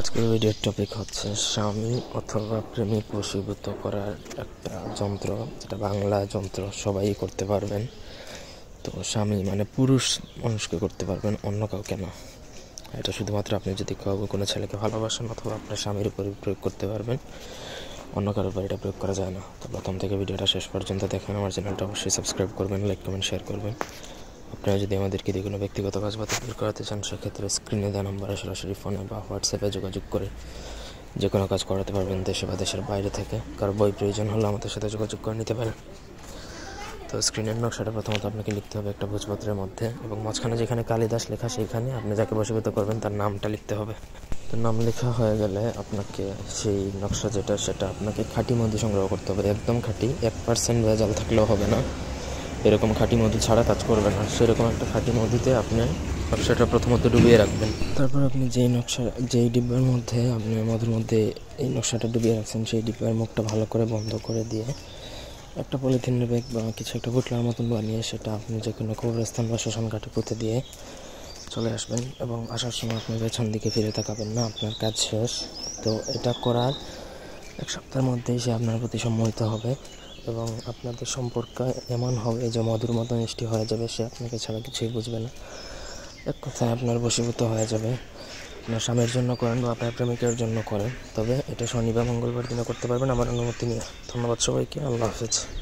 আজকের ভিডিওর টপিক হচ্ছে স্বামী অথবা প্রেমিক বসীভূত করার একটা যন্ত্র যেটা বাংলা যন্ত্র সবাই করতে পারবেন তো স্বামী মানে পুরুষ মানুষকে করতে পারবেন অন্য কাউকে না এটা শুধুমাত্র আপনি যদি কাউকে কোনো ছেলেকে ভালোবাসেন অথবা আপনার স্বামীর উপর প্রয়োগ করতে পারবেন অন্য কারোর উপর এটা প্রয়োগ করা যায় না তো প্রথম থেকে ভিডিওটা শেষ পর্যন্ত দেখেন আমার চ্যানেলটা অবশ্যই সাবস্ক্রাইব করবেন লাইক কমেন্ট শেয়ার করবেন আপনারা যদি আমাদেরকে যে কোনো ব্যক্তিগত কাজ বা তদবির করাতে চান সেক্ষেত্রে স্ক্রিনে দেওয়া নাম্বারে সরাসরি ফোনে বা হোয়াটসঅ্যাপে যোগাযোগ করে যে কোনো কাজ করাতে পারবেন দেশে বা দেশের বাইরে থেকে কারো বই প্রয়োজন হলে আমাদের সাথে যোগাযোগ করে নিতে পারেন তো স্ক্রিনের নকশাটা প্রথমত আপনাকে লিখতে হবে একটা ভোজপত্রের মধ্যে এবং মাঝখানে যেখানে কালিদাস লেখা সেইখানে আপনি যাকে বসবিত করবেন তার নামটা লিখতে হবে তো নাম লেখা হয়ে গেলে আপনাকে সেই নকশা যেটা সেটা আপনাকে খাঁটি মধ্যে সংগ্রহ করতে হবে একদম খাঁটি এক পার্সেন্ট ভেজাল থাকলেও হবে না এরকম খাঁটি মধু ছাড়া কাজ করবে না সেরকম একটা খাঁটি মধুতে আপনি নকশাটা প্রথমত ডুবিয়ে রাখবেন তারপর আপনি যেই নকশা যেই ডিব্বার মধ্যে আপনি মধুর মধ্যে এই নকশাটা ডুবিয়ে রাখছেন সেই ডিব্বার মুখটা ভালো করে বন্ধ করে দিয়ে একটা পলিথিনের ব্যাগ বা কিছু একটা গুটলার মতন বানিয়ে সেটা আপনি যে কোনো কবরস্থান বা শ্মশান ঘাটে পুঁতে দিয়ে চলে আসবেন এবং আসার সময় আপনি পেছন দিকে ফিরে তাকাবেন না আপনার কাজ শেষ তো এটা করার এক সপ্তাহের মধ্যেই সে আপনার প্রতি সম্মোহিত হবে এবং আপনাদের সম্পর্ক এমন হবে যে মধুর মতো মিষ্টি হয়ে যাবে সে আপনাকে ছাড়া কিছুই বুঝবে না এক কথায় আপনার বশীভূত হয়ে যাবে আপনার স্বামীর জন্য করেন বা আপনার প্রেমিকের জন্য করেন তবে এটা শনি বা মঙ্গলবার দিনে করতে পারবেন আমার অনুমতি নিয়ে ধন্যবাদ সবাইকে আল্লাহ হাফেজ